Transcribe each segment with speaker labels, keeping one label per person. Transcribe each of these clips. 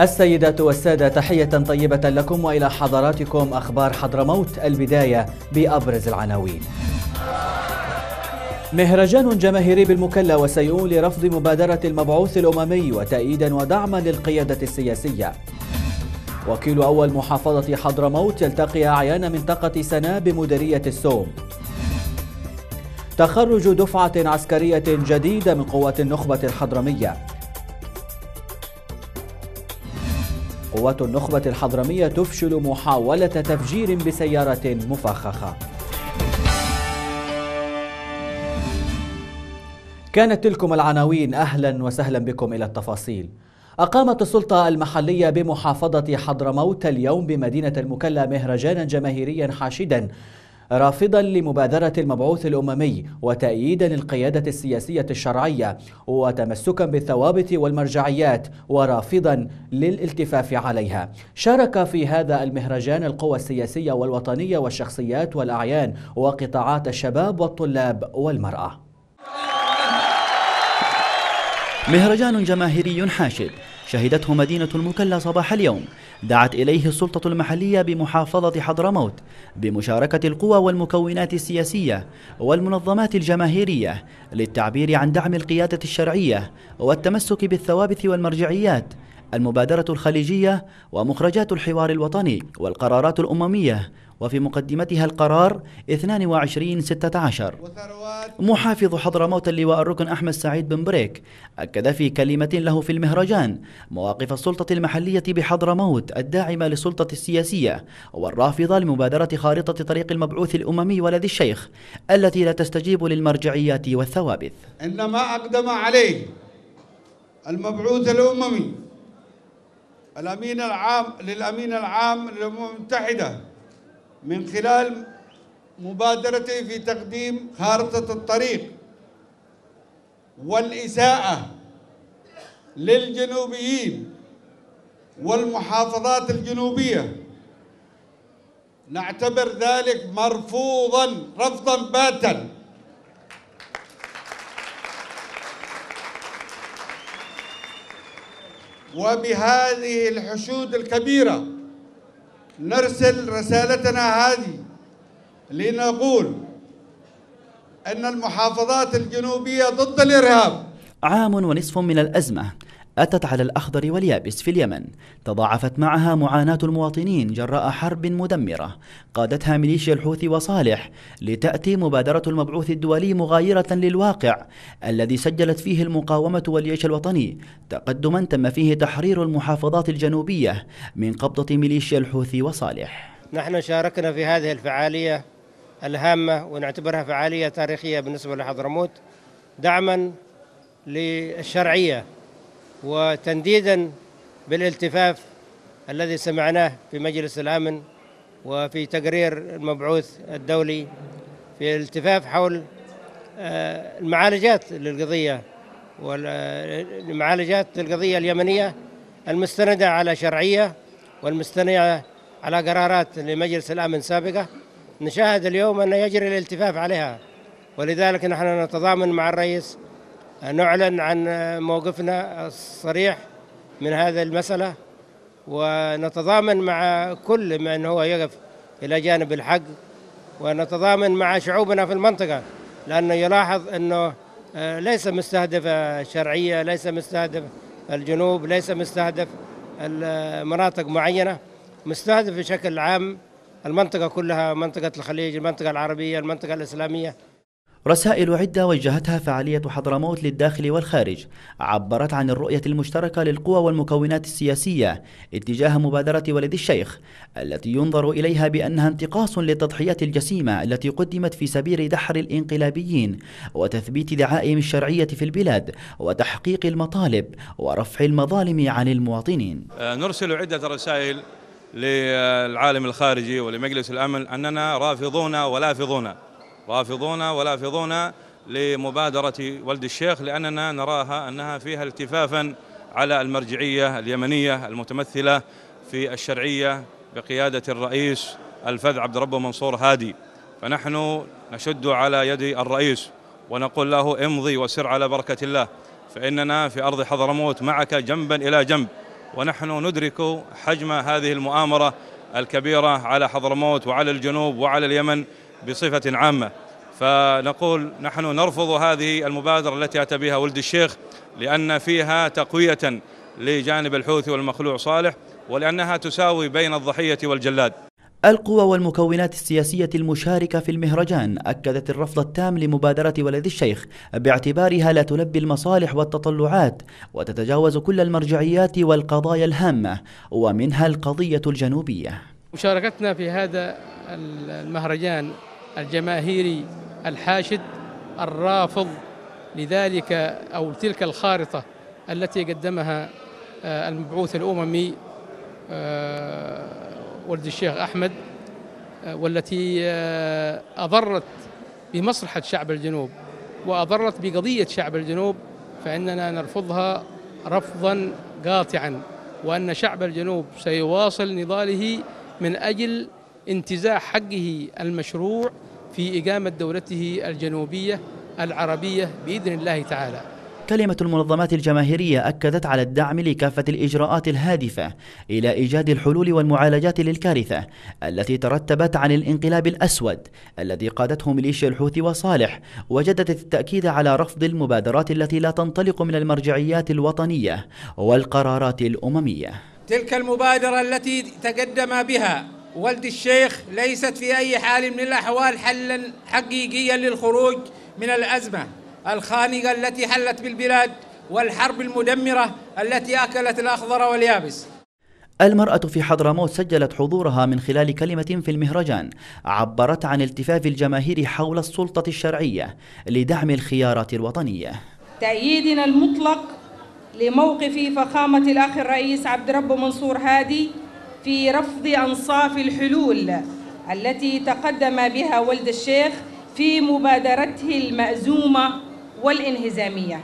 Speaker 1: السيدات والسادة تحية طيبة لكم وإلى حضراتكم أخبار حضرموت البداية بأبرز العناوين مهرجان جماهيري بالمكلا وسيؤول لرفض مبادرة المبعوث الأممي وتأييدا ودعما للقيادة السياسية وكيل أول محافظة حضرموت يلتقي أعيان منطقة سنا بمديرية السوم تخرج دفعة عسكرية جديدة من قوات النخبة الحضرمية قوات النخبة الحضرمية تفشل محاولة تفجير بسيارة مفخخة كانت تلكم العناوين أهلا وسهلا بكم إلى التفاصيل أقامت السلطة المحلية بمحافظة حضرموت اليوم بمدينة المكلا مهرجانا جماهيريا حاشدا رافضا لمبادرة المبعوث الأممي وتأييدا للقيادة السياسية الشرعية وتمسكا بالثوابت والمرجعيات ورافضا للالتفاف عليها شارك في هذا المهرجان القوى السياسية والوطنية والشخصيات والأعيان
Speaker 2: وقطاعات الشباب والطلاب والمرأة مهرجان جماهيري حاشد شهدته مدينة المكلا صباح اليوم دعت إليه السلطة المحلية بمحافظة حضرموت بمشاركة القوى والمكونات السياسية والمنظمات الجماهيرية للتعبير عن دعم القيادة الشرعية والتمسك بالثوابت والمرجعيات المبادرة الخليجية ومخرجات الحوار الوطني والقرارات الأممية وفي مقدمتها القرار 22-16 محافظ حضرموت اللواء الركن أحمد سعيد بن بريك أكد في كلمة له في المهرجان مواقف السلطة المحلية بحضرموت الداعمة للسلطة السياسية والرافضة لمبادرة خارطة طريق المبعوث الأممي ولد الشيخ التي لا تستجيب للمرجعيات والثوابت
Speaker 3: إنما أقدم عليه المبعوث الأممي الأمين العام للأمين العام للأمم المتحدة من خلال مبادرته في تقديم خارطة الطريق والإساءة للجنوبيين والمحافظات الجنوبية نعتبر ذلك مرفوضا رفضا باتا وبهذه الحشود الكبيره نرسل رسالتنا هذه لنقول أن المحافظات الجنوبية ضد الإرهاب
Speaker 2: عام ونصف من الأزمة أتت على الأخضر واليابس في اليمن تضاعفت معها معاناة المواطنين جراء حرب مدمرة قادتها ميليشيا الحوثي وصالح لتأتي مبادرة المبعوث الدولي مغايرة للواقع الذي سجلت فيه المقاومة والجيش الوطني تقدما تم فيه تحرير المحافظات الجنوبية من قبضة ميليشيا الحوثي وصالح
Speaker 4: نحن شاركنا في هذه الفعالية الهامة ونعتبرها فعالية تاريخية بالنسبة لحضرموت دعما للشرعية وتنديدا بالالتفاف الذي سمعناه في مجلس الامن وفي تقرير المبعوث الدولي في الالتفاف حول آه، المعالجات للقضيه والمعالجات للقضيه اليمنيه المستنده على شرعيه والمستنده على قرارات لمجلس الامن سابقه نشاهد اليوم ان يجري الالتفاف عليها ولذلك نحن نتضامن مع الرئيس نعلن عن موقفنا الصريح من هذا المسألة ونتضامن مع كل من هو يقف إلى جانب الحق ونتضامن مع شعوبنا في المنطقة لأنه يلاحظ أنه آه، ليس مستهدف شرعية ليس مستهدف الجنوب ليس مستهدف المناطق معينة مستهدف بشكل عام المنطقة كلها منطقة الخليج المنطقة العربية المنطقة الإسلامية
Speaker 2: رسائل عدة وجهتها فعالية حضرموت للداخل والخارج عبرت عن الرؤية المشتركة للقوى والمكونات السياسية اتجاه مبادرة ولد الشيخ التي ينظر إليها بأنها انتقاص للتضحيات الجسيمة التي قدمت في سبيل دحر الانقلابيين وتثبيت دعائم الشرعية في البلاد وتحقيق المطالب ورفع المظالم عن المواطنين
Speaker 3: آه، نرسل عدة رسائل للعالم الخارجي ولمجلس الأمن أننا رافضون ولافضون رافضون ولافضون لمبادرة ولد الشيخ لأننا نراها أنها فيها التفافا على المرجعية اليمنية المتمثلة في الشرعية بقيادة الرئيس الفذ عبد ربه منصور هادي فنحن نشد على يد الرئيس ونقول له امضي وسر على بركة الله فإننا في أرض حضرموت معك جنبا إلى جنب ونحن ندرك حجم هذه المؤامرة الكبيرة على حضرموت وعلى الجنوب وعلى اليمن بصفة عامة فنقول نحن نرفض هذه المبادرة التي أتى بها ولد الشيخ لأن فيها تقوية لجانب الحوثي والمخلوع صالح ولأنها تساوي بين الضحية والجلاد
Speaker 2: القوى والمكونات السياسية المشاركة في المهرجان أكدت الرفض التام لمبادرة ولد الشيخ باعتبارها لا تلبي المصالح والتطلعات وتتجاوز كل المرجعيات والقضايا الهامة ومنها القضية الجنوبية
Speaker 4: مشاركتنا في هذا المهرجان الجماهيري الحاشد الرافض لذلك أو تلك الخارطة التي قدمها آه، المبعوث الأممي آه، ولد الشيخ أحمد آه، والتي أضرت بمصلحة شعب الجنوب وأضرت بقضية شعب الجنوب فإننا نرفضها رفضا قاطعا وأن شعب الجنوب سيواصل نضاله من أجل انتزاع حقه المشروع في إقامة دولته الجنوبية العربية بإذن الله تعالى
Speaker 2: كلمة المنظمات الجماهيرية أكدت على الدعم لكافة الإجراءات الهادفة إلى إيجاد الحلول والمعالجات للكارثة التي ترتبت عن الانقلاب الأسود الذي قادته ميليشيا الحوثي وصالح وجدت التأكيد على رفض المبادرات التي لا تنطلق من المرجعيات الوطنية والقرارات الأممية
Speaker 3: تلك المبادرة التي تقدم بها والد الشيخ ليست في أي حال من الأحوال حلا حقيقيا للخروج من الأزمة الخانقة التي حلت بالبلاد والحرب المدمرة التي أكلت الأخضر واليابس
Speaker 2: المرأة في حضرموت سجلت حضورها من خلال كلمة في المهرجان عبرت عن التفاف الجماهير حول السلطة الشرعية لدعم الخيارات الوطنية
Speaker 3: تأييدنا المطلق لموقف فخامة الأخ الرئيس عبد رب منصور هادي في رفض أنصاف الحلول التي تقدم بها ولد الشيخ في مبادرته المأزومة والانهزامية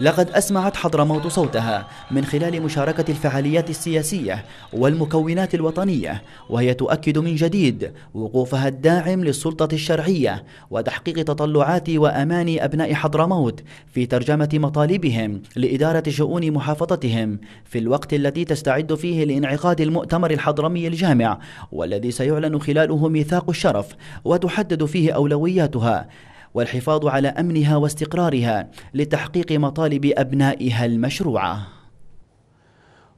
Speaker 2: لقد أسمعت حضرموت صوتها من خلال مشاركة الفعاليات السياسية والمكونات الوطنية وهي تؤكد من جديد وقوفها الداعم للسلطة الشرعية وتحقيق تطلعات وأمان أبناء حضرموت في ترجمة مطالبهم لإدارة شؤون محافظتهم في الوقت الذي تستعد فيه لانعقاد المؤتمر الحضرمي الجامع والذي سيعلن خلاله ميثاق الشرف وتحدد فيه أولوياتها والحفاظ على امنها واستقرارها لتحقيق مطالب ابنائها المشروعه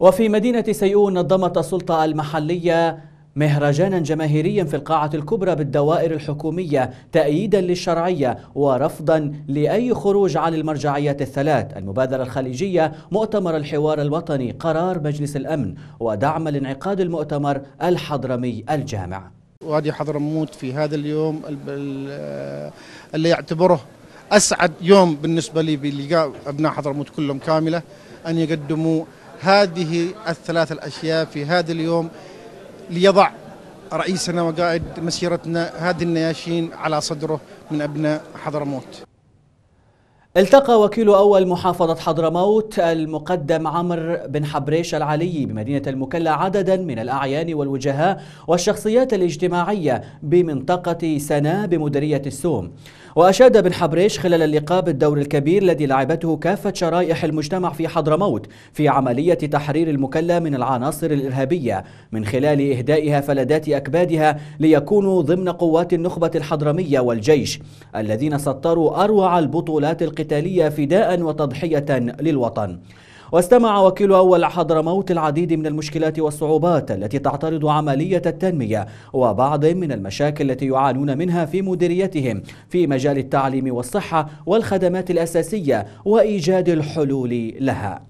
Speaker 2: وفي مدينه سيئون نظمت السلطه
Speaker 1: المحليه مهرجانا جماهيريا في القاعة الكبرى بالدوائر الحكومية تأييدا للشرعية ورفضا لأي خروج عن المرجعيات الثلاث المبادرة الخليجية مؤتمر الحوار الوطني قرار مجلس الأمن ودعم لانعقاد المؤتمر الحضرمي الجامع
Speaker 4: وادي حضرموت في هذا اليوم اللي يعتبره اسعد يوم بالنسبه لي بلقاء ابناء حضرموت كلهم كامله ان يقدموا هذه الثلاث الاشياء في هذا اليوم ليضع رئيسنا وقائد مسيرتنا هذه النياشين على صدره من ابناء حضرموت التقى وكيل أول محافظة
Speaker 1: حضرموت المقدم عمر بن حبريش العلي بمدينة المكلا عددا من الأعيان والوجهاء والشخصيات الاجتماعية بمنطقة سنا بمديرية السوم وأشاد بن حبريش خلال اللقاء بالدور الكبير الذي لعبته كافة شرائح المجتمع في حضرموت في عملية تحرير المكلا من العناصر الإرهابية من خلال إهدائها فلدات أكبادها ليكونوا ضمن قوات النخبة الحضرمية والجيش الذين سطروا أروع البطولات القتالية القتالية فداء وتضحية للوطن واستمع وكيل أول حضرموت العديد من المشكلات والصعوبات التي تعترض عملية التنمية وبعض من المشاكل التي يعانون منها في مديريتهم في مجال التعليم والصحة والخدمات الأساسية وإيجاد الحلول لها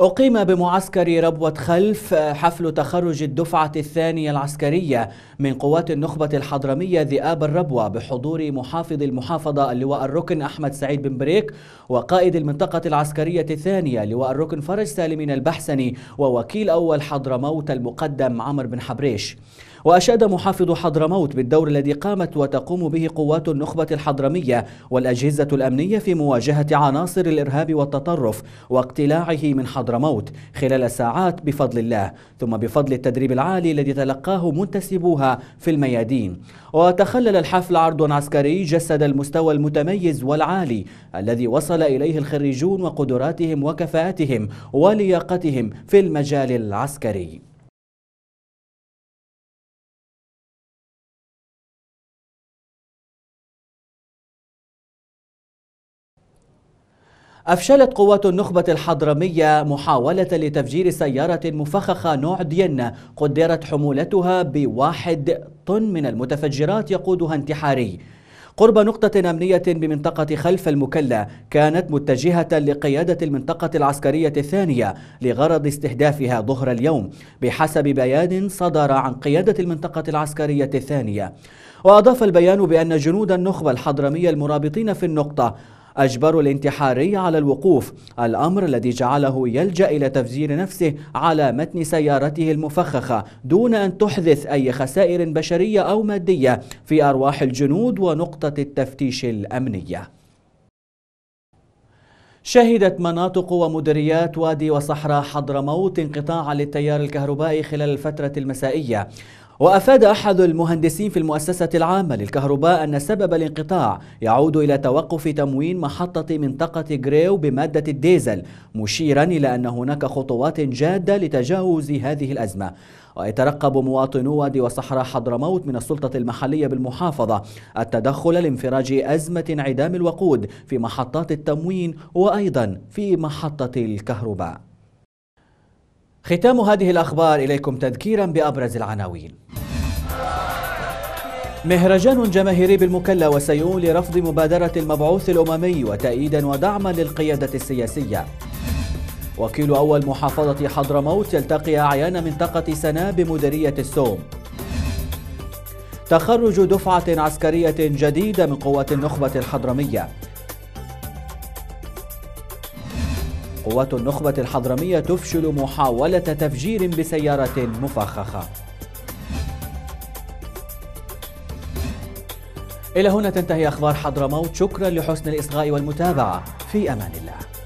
Speaker 1: أقيم بمعسكر ربوة خلف حفل تخرج الدفعة الثانية العسكرية من قوات النخبة الحضرمية ذئاب الربوة بحضور محافظ المحافظة اللواء الركن أحمد سعيد بن بريك وقائد المنطقة العسكرية الثانية لواء الركن فرج سالمين البحسني ووكيل أول حضرموت المقدم عمر بن حبريش وأشاد محافظ حضرموت بالدور الذي قامت وتقوم به قوات النخبة الحضرمية والأجهزة الأمنية في مواجهة عناصر الإرهاب والتطرف واقتلاعه من حضرموت خلال ساعات بفضل الله ثم بفضل التدريب العالي الذي تلقاه منتسبوها في الميادين وتخلل الحفل عرض عسكري جسد المستوى المتميز والعالي الذي وصل إليه الخريجون وقدراتهم وكفاءتهم ولياقتهم في المجال العسكري أفشلت قوات النخبة الحضرمية محاولة لتفجير سيارة مفخخة نوع دين قدرت حمولتها بواحد طن من المتفجرات يقودها انتحاري قرب نقطة أمنية بمنطقة خلف المكلا كانت متجهة لقيادة المنطقة العسكرية الثانية لغرض استهدافها ظهر اليوم بحسب بيان صدر عن قيادة المنطقة العسكرية الثانية وأضاف البيان بأن جنود النخبة الحضرمية المرابطين في النقطة أجبروا الانتحاري على الوقوف الأمر الذي جعله يلجأ إلى تفجير نفسه على متن سيارته المفخخة دون أن تحدث أي خسائر بشرية أو مادية في أرواح الجنود ونقطة التفتيش الأمنية شهدت مناطق ومديريات وادي وصحراء حضرموت انقطاعا للتيار الكهربائي خلال الفترة المسائية وأفاد أحد المهندسين في المؤسسة العامة للكهرباء أن سبب الانقطاع يعود إلى توقف تموين محطة منطقة غريو بمادة الديزل مشيرا إلى أن هناك خطوات جادة لتجاوز هذه الأزمة ويترقب مواطنو وادي وصحراء حضرموت من السلطة المحلية بالمحافظة التدخل لانفراج أزمة انعدام الوقود في محطات التموين وأيضا في محطة الكهرباء ختام هذه الأخبار إليكم تذكيرا بأبرز العناوين مهرجان جماهيري بالمكلا وسيئون لرفض مبادرة المبعوث الأممي وتأييدا ودعما للقيادة السياسية وكيل أول محافظة حضرموت يلتقي أعيان منطقة سنا بمديرية السوم تخرج دفعة عسكرية جديدة من قوات النخبة الحضرمية قوات النخبة الحضرمية تفشل محاولة تفجير بسيارة مفخخة إلى هنا تنتهي أخبار حضرموت شكرا لحسن الإصغاء والمتابعة في أمان الله